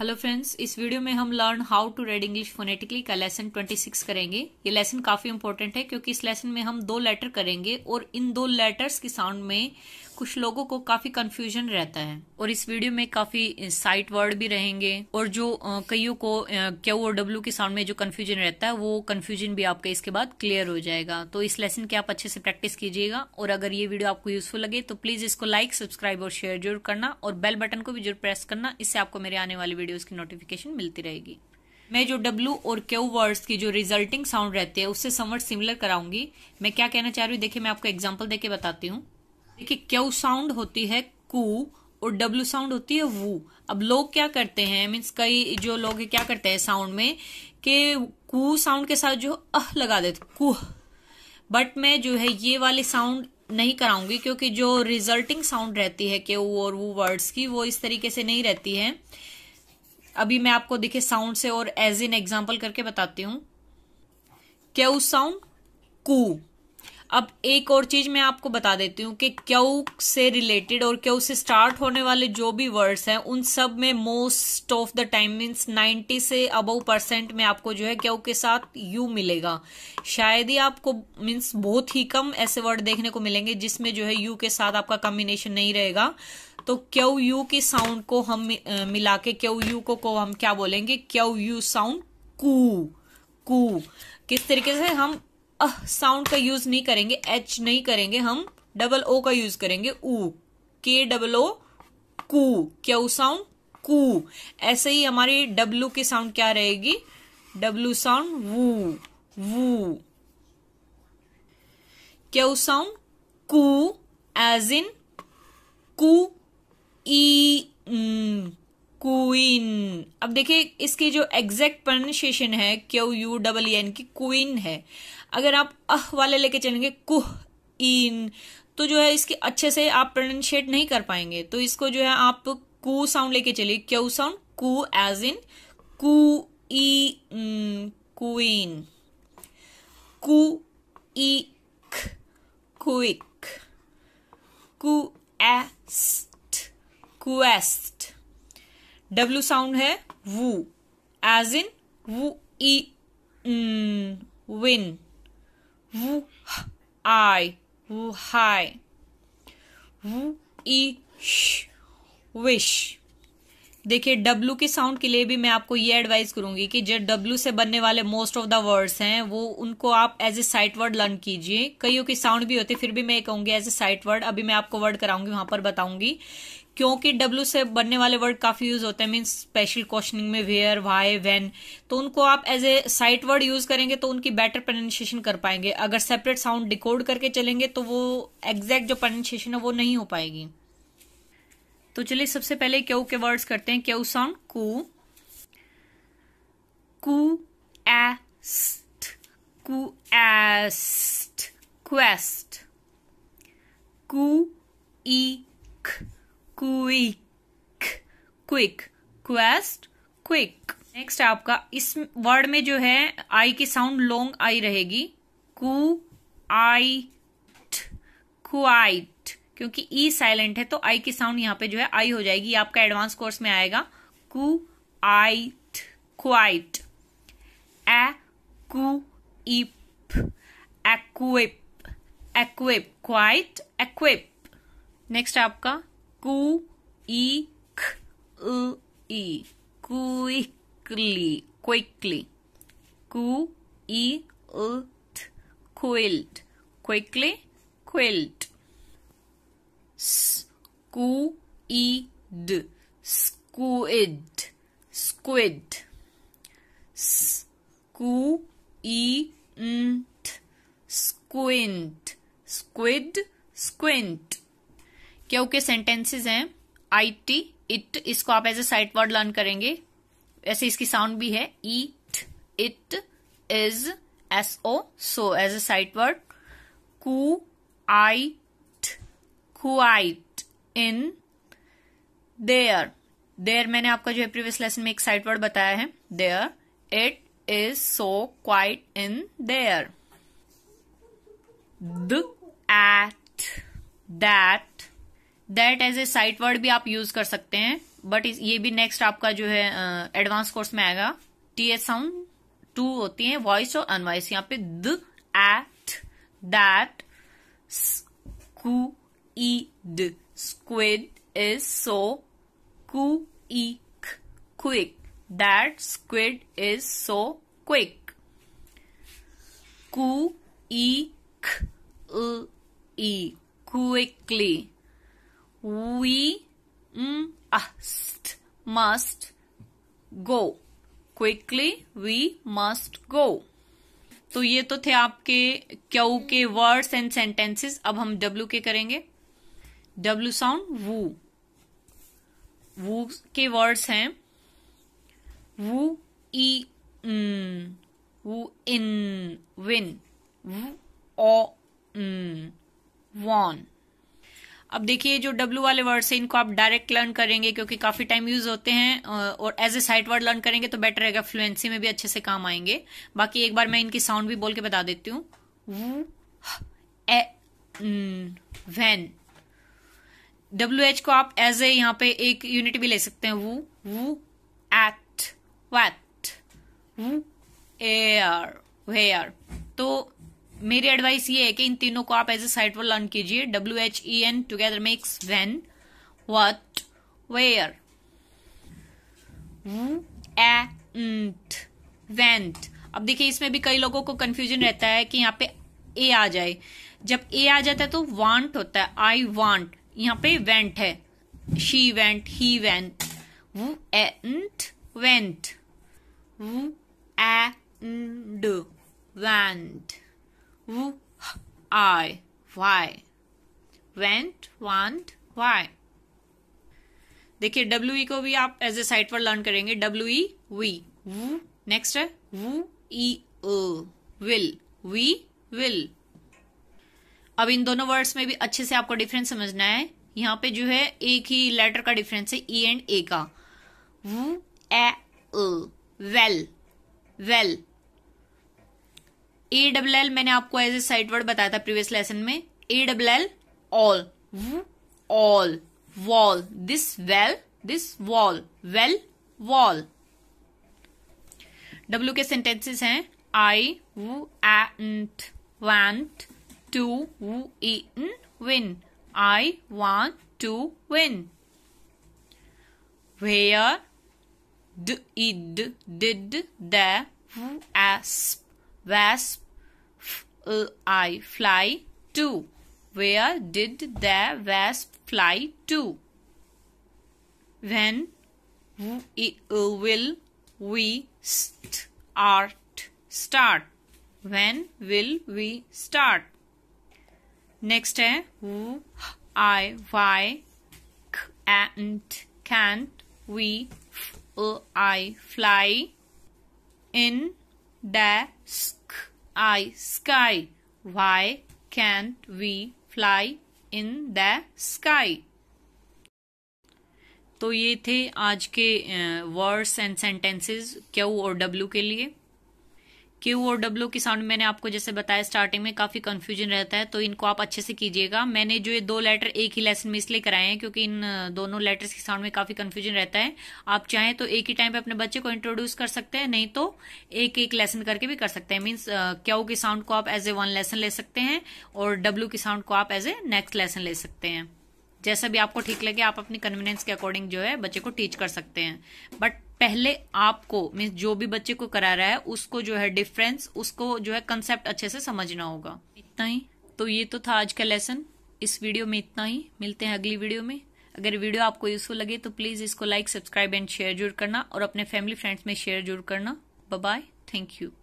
Hello friends इस video में हम learn how to read English phonetically का लेसन 26 करेंगे ये लेसन काफी इंपॉर्टेंट है क्योंकि इस लेसन में हम दो लेटर करेंगे और इन दो लेटर्स के साउंड में कुछ लोगों को काफी कंफ्यूजन रहता है और इस वीडियो में काफी साइट वर्ड भी रहेंगे और जो कईयों को क्यू और डब्ल्यू के साउंड में जो कंफ्यूजन रहता है वो कंफ्यूजन भी आपका इसके बाद क्लियर हो जाएगा तो इस लेसन के आप अच्छे से प्रैक्टिस कीजिएगा और अगर ये वीडियो आपको यूजफुल लगे तो प्लीज इसको लाइक सब्सक्राइब और शेयर जरूर करना और बेल बटन को भी जरूर प्रेस करना इससे आपको मेरे आने वाली वीडियो की नोटिफिकेशन मिलती रहेगी मैं जो W और Q वर्ड्स की जो रिजल्टिंग साउंड रहते हैं उससे समवर्ड सिमिलर कराऊंगी मैं क्या कहना चाह रही हूँ देखिए मैं आपको एग्जांपल देके बताती हूँ कि क्यू साउंड होती है कू और डब्ल्यू साउंड होती है वू अब लोग क्या करते हैं मीन्स कई जो लोग क्या करते हैं साउंड में कि कू साउंड के साथ जो अह लगा देते कुह बट मैं जो है ये वाली साउंड नहीं कराऊंगी क्योंकि जो रिजल्टिंग साउंड रहती है के वो और वो वर्ड्स की वो इस तरीके से नहीं रहती है अभी मैं आपको देखे साउंड से और एज इन एग्जाम्पल करके बताती हूं क्या उस साउंड कू अब एक और चीज मैं आपको बता देती हूँ कि क्यू से रिलेटेड और क्यू से स्टार्ट होने वाले जो भी वर्ड्स हैं उन सब में most of the time means 90 से अबव परसेंट में आपको जो है क्यू के साथ यू मिलेगा शायद ही आपको मीन्स बहुत ही कम ऐसे वर्ड देखने को मिलेंगे जिसमें जो है यू के साथ आपका कॉम्बिनेशन नहीं रहेगा तो क्यू यू की साउंड को हम मिला के क्यू यू को, को हम क्या बोलेंगे क्यू यू साउंड कू कू किस तरीके से हम अह साउंड का यूज नहीं करेंगे एच नहीं करेंगे हम डबल ओ का यूज करेंगे ऊ के डबल ओ कू क्या साउंड कू ऐसे ही हमारे डब्लू की साउंड क्या रहेगी डब्लू साउंड वू वू क्या साउंड कू एज इन कू ई क्वीन अब देखिए इसकी जो एग्जैक्ट प्रोनाशिएशन है क्यू यू डबल एन की क्वीन है अगर आप अह वाले लेके चलेंगे कुह इन तो जो है इसके अच्छे से आप प्रोनाशिएट नहीं कर पाएंगे तो इसको जो है आप कू साउंड लेके चलिए क्यू साउंड कु एज इन कू ई क्वीन कु ईक क्विक एस्ट क्वेस्ट डब्ल्यू साउंड है वू एज इन वु ई विन वु आई वु हाई वु ई विश देखिए डब्ल्यू के साउंड के लिए भी मैं आपको ये एडवाइस करूंगी कि जो डब्ल्यू से बनने वाले मोस्ट ऑफ द वर्ड्स हैं वो उनको आप as a sight word learn कीजिए कईयों के साउंड भी होते फिर भी मैं कहूंगी एज ए साइट वर्ड अभी मैं आपको वर्ड कराऊंगी वहां पर बताऊंगी क्योंकि डब्ल्यू से बनने वाले वर्ड काफी यूज होते हैं मीन्स स्पेशल क्वेश्चनिंग में वेयर वाई वेन तो उनको आप as a sight word use करेंगे तो उनकी बेटर प्रोनाउंसिएशन कर पाएंगे अगर सेपरेट साउंड डिकोड करके चलेंगे तो वो एग्जैक्ट जो प्रोनाउंसिएशन है वो नहीं हो पाएगी तो चलिए सबसे पहले क्यू के वर्ड्स करते हैं क्यू साउंड कू कु एस्ट कु एस्ट क्वेस्ट कु ईक quick quick quest quick next आपका इस वर्ड में जो है आई की साउंड लॉन्ग आई रहेगी कु आई क्वाइट क्योंकि ई e साइलेंट है तो आई की साउंड यहाँ पे जो है आई हो जाएगी आपका एडवांस कोर्स में आएगा कु आई क्वाइट ए कु equip equip quite equip next आपका कु ई क्विकली क्विकली कु ई क्विल्ट क्विकली क्विल्ट स्कूड squid squid scoot squint squid squint क्या ओके सेंटेंसेस हैं आई टी इट इसको आप as a sight word learn करेंगे ऐसे इसकी साउंड भी है ईट it is S O so as a sight word कू I quite in there there मैंने आपका जो है प्रीवियस लेसन में एक साइड वर्ड बताया है there it is so quite in there the at that that as a sight word भी आप यूज कर सकते हैं बट ये भी नेक्स्ट आपका जो है एडवांस uh, कोर्स में आएगा टी एस साउंड टू होती है वॉइस और अनवॉइस यहाँ पे the at that squid squid is so quick quick that squid is so quick quickly quickly we must must go Quickly, we must go. तो ये तो थे आपके क्यू के वर्ड्स एंड सेंटेंसेस अब हम डब्ल्यू के करेंगे डब्ल्यू साउंड वू वू के वर्ड्स हैं वू ई वू इन विन वू ओ वॉन अब देखिए जो डब्ल्यू वाले वर्ड से इनको आप डायरेक्ट लर्न करेंगे क्योंकि काफी टाइम यूज होते हैं और as a sight word learn करेंगे तो बेटर रहेगा फ्लुएंसी में भी अच्छे से काम आएंगे बाकी एक बार मैं इनकी साउंड भी बोल के बता देती हूँ वू ए वैन डब्ल्यू एच को आप एज ए यहाँ पे एक यूनिट भी ले सकते हैं वो वो एट वैट वो एयर वेयर तो मेरी एडवाइस ये है कि इन तीनों को आप एज ए साइड पर लर्न कीजिए W H E N together makes when what where वो एंट वेंट अब देखिए इसमें भी कई लोगों को कंफ्यूजन रहता है कि यहाँ पे ए आ जाए जब ए आ जाता है तो वांट होता है आई वांट यहाँ पे वेंट है शी वेंट ही वेंट वो एंट वेंट वो एंड वेंट वो I Y went want why देखिए डब्ल्यू ई e को भी आप एज ए साइट पर लर्न करेंगे डब्ल्यू ई वी वू नेक्स्ट है वू E O will we will अब इन दोनों वर्ड्स में भी अच्छे से आपको डिफरेंस समझना है यहाँ पे जो है एक ही लेटर का डिफरेंस है ई एंड ए का वो A well well A double L मैंने आपको एज ए साइड वर्ड बताया था प्रीवियस लेसन में A double L all all wall this well this wall well wall W के सेंटेंसेस हैं आई वू एंट want to win. I want to win. Where did did the wasp wasp I fly to? Where did the wasp fly to? When will we start? Start. When will we start? Next है हु I Y and can't we I fly in desk I sky why can't we fly in the sky तो ये थे आज के words and sentences Q और W के लिए क्यू और डब्ल्यू की साउंड मैंने आपको जैसे बताया स्टार्टिंग में काफी कंफ्यूजन रहता है तो इनको आप अच्छे से कीजिएगा मैंने जो ये दो लेटर एक ही लेसन में इसलिए कराए हैं क्योंकि इन दोनों लेटर्स की साउंड में काफी कंफ्यूजन रहता है आप चाहें तो एक ही टाइम पे अपने बच्चे को इंट्रोड्यूस कर सकते हैं नहीं तो एक एक लेसन करके भी कर सकते हैं मीन्स क्यू की साउंड को आप एज ए वन लेसन ले सकते हैं और डब्ल्यू की साउंड को आप एज ए नेक्स्ट लेसन ले सकते हैं जैसा भी आपको ठीक लगे आप अपनी कन्वीनियंस के अकॉर्डिंग जो है बच्चे को टीच कर सकते हैं बट पहले आपको मीन्स जो भी बच्चे को करा रहा है उसको जो है डिफरेंस उसको जो है कंसेप्ट अच्छे से समझना होगा इतना ही तो ये तो था आज का लेसन इस वीडियो में इतना ही मिलते हैं अगली वीडियो में अगर वीडियो आपको यूजफुल लगे तो प्लीज इसको लाइक सब्सक्राइब एंड शेयर जरूर करना और अपने फैमिली फ्रेंड्स में शेयर जरूर करना बाय थैंक यू